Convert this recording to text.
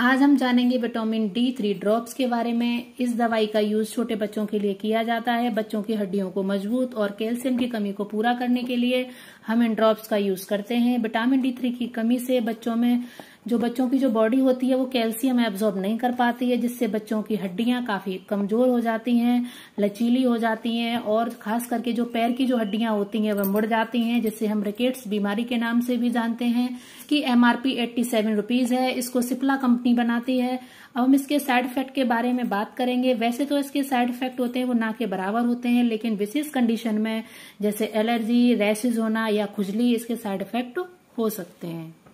आज हम जानेंगे विटामिन डी थ्री ड्रॉप्स के बारे में इस दवाई का यूज छोटे बच्चों के लिए किया जाता है बच्चों की हड्डियों को मजबूत और कैल्शियम की कमी को पूरा करने के लिए हम इन ड्रॉप्स का यूज करते हैं विटामिन डी थ्री की कमी से बच्चों में जो बच्चों की जो बॉडी होती है वो कैल्शियम एब्जॉर्ब नहीं कर पाती है जिससे बच्चों की हड्डियां काफी कमजोर हो जाती हैं लचीली हो जाती हैं और खास करके जो पैर की जो हड्डियां होती हैं वह मुड़ जाती हैं जिससे हम रिकेट्स बीमारी के नाम से भी जानते हैं कि एमआरपी एट्टी सेवन रूपीज है इसको सिप्ला कंपनी बनाती है अब हम इसके साइड इफेक्ट के बारे में बात करेंगे वैसे तो इसके साइड इफेक्ट होते हैं वो ना के बराबर होते हैं लेकिन विशेष कंडीशन में जैसे एलर्जी रैसेज होना या खुजली इसके साइड इफेक्ट हो सकते हैं